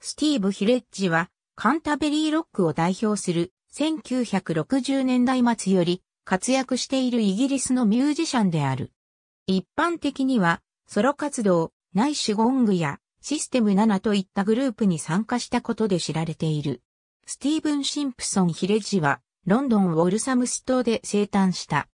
スティーブ・ヒレッジは、カンタベリーロックを代表する1960年代末より活躍しているイギリスのミュージシャンである。一般的には、ソロ活動、ないしゴングやシステム7といったグループに参加したことで知られている。スティーブン・シンプソン・ヒレッジは、ロンドン・ウォルサムス島で生誕した。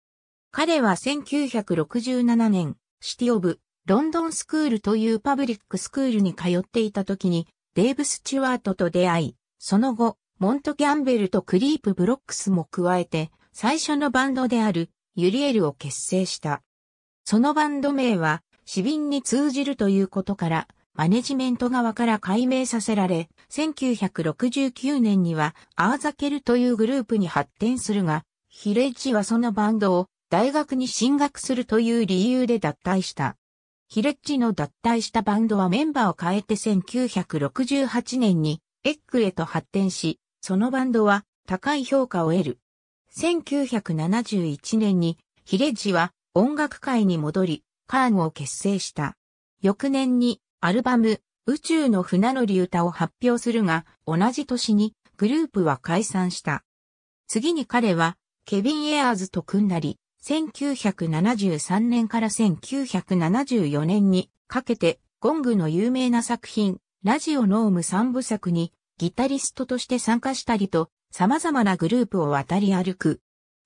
彼は1967年、シティ・オブ・ロンドンスクールというパブリックスクールに通っていた時にデーブ・スチュワートと出会い、その後、モント・ギャンベルとクリープ・ブロックスも加えて、最初のバンドである、ユリエルを結成した。そのバンド名は、死瓶に通じるということから、マネジメント側から解明させられ、1969年にはアーザケルというグループに発展するが、ヒレッジはそのバンドを大学に進学するという理由で脱退した。ヒレッジの脱退したバンドはメンバーを変えて1968年にエッグへと発展し、そのバンドは高い評価を得る。1971年にヒレッジは音楽界に戻り、カーンを結成した。翌年にアルバム宇宙の船乗り歌を発表するが、同じ年にグループは解散した。次に彼はケビン・エアーズと組んだり、1973年から1974年にかけてゴングの有名な作品、ラジオノーム三部作にギタリストとして参加したりと様々なグループを渡り歩く。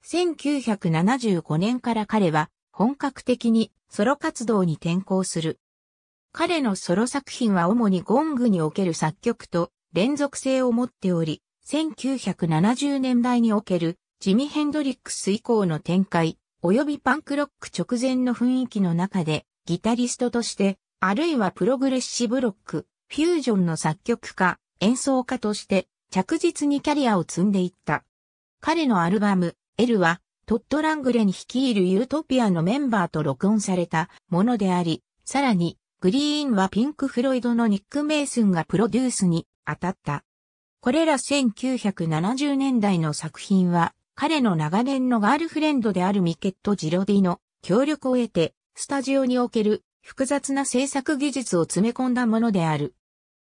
1975年から彼は本格的にソロ活動に転向する。彼のソロ作品は主にゴングにおける作曲と連続性を持っており、1970年代におけるジミ・ヘンドリックス以降の展開、及びパンクロック直前の雰囲気の中で、ギタリストとして、あるいはプログレッシブロック、フュージョンの作曲家、演奏家として、着実にキャリアを積んでいった。彼のアルバム、L は、トッド・ラングレに率いるユートピアのメンバーと録音されたものであり、さらに、グリーンはピンク・フロイドのニック・メイスンがプロデュースに当たった。これら1970年代の作品は、彼の長年のガールフレンドであるミケット・ジロディの協力を得て、スタジオにおける複雑な制作技術を詰め込んだものである。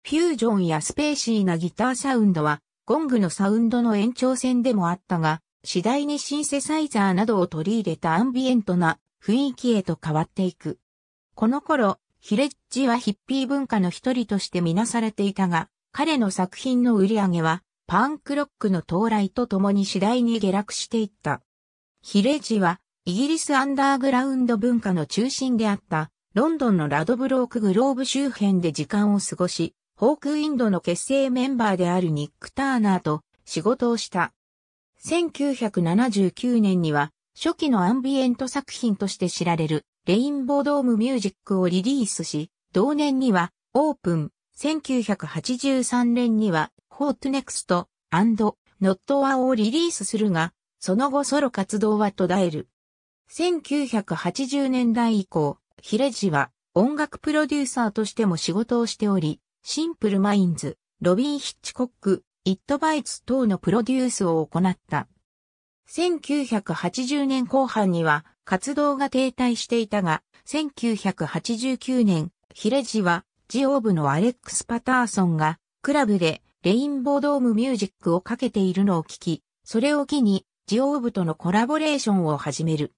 フュージョンやスペーシーなギターサウンドは、ゴングのサウンドの延長線でもあったが、次第にシンセサイザーなどを取り入れたアンビエントな雰囲気へと変わっていく。この頃、ヒレッジはヒッピー文化の一人としてみなされていたが、彼の作品の売り上げはパンクロックの到来とともに次第に下落していった。ヒレジは、イギリスアンダーグラウンド文化の中心であった、ロンドンのラドブロークグローブ周辺で時間を過ごし、ホークインドの結成メンバーであるニック・ターナーと仕事をした。1979年には、初期のアンビエント作品として知られる、レインボードームミュージックをリリースし、同年には、オープン、1983年には、4 to Next and Not One をリリースするが、その後ソロ活動は途絶える。1980年代以降、ヒレジは音楽プロデューサーとしても仕事をしており、シンプルマインズ、ロビン・ヒッチコック、イット・バイツ等のプロデュースを行った。1980年後半には活動が停滞していたが、1989年、ヒレジはジオーブのアレックス・パターソンがクラブでレインボードームミュージックをかけているのを聞き、それを機に、ジオーブとのコラボレーションを始める。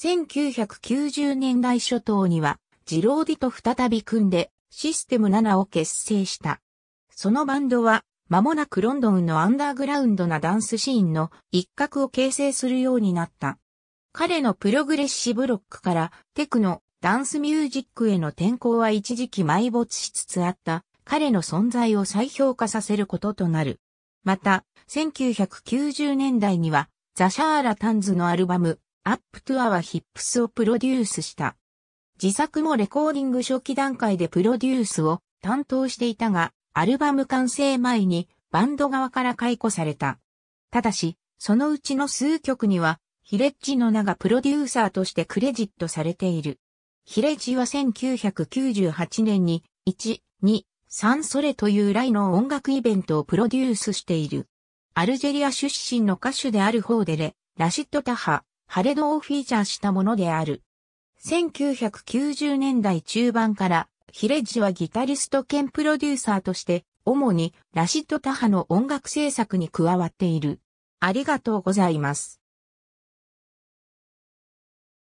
1990年代初頭には、ジローディと再び組んで、システム7を結成した。そのバンドは、間もなくロンドンのアンダーグラウンドなダンスシーンの一角を形成するようになった。彼のプログレッシブロックからテクノ、ダンスミュージックへの転向は一時期埋没しつつあった彼の存在を再評価させることとなる。また、1990年代には、ザ・シャーラタンズのアルバム、アップトゥアはヒップスをプロデュースした。自作もレコーディング初期段階でプロデュースを担当していたが、アルバム完成前にバンド側から解雇された。ただし、そのうちの数曲には、ヒレッジの名がプロデューサーとしてクレジットされている。ヒレッジは1998年に1、2、サンソレというライの音楽イベントをプロデュースしている。アルジェリア出身の歌手であるホーデレ、ラシッド・タハ、ハレドをフィーチャーしたものである。1990年代中盤から、ヒレッジはギタリスト兼プロデューサーとして、主にラシッド・タハの音楽制作に加わっている。ありがとうございます。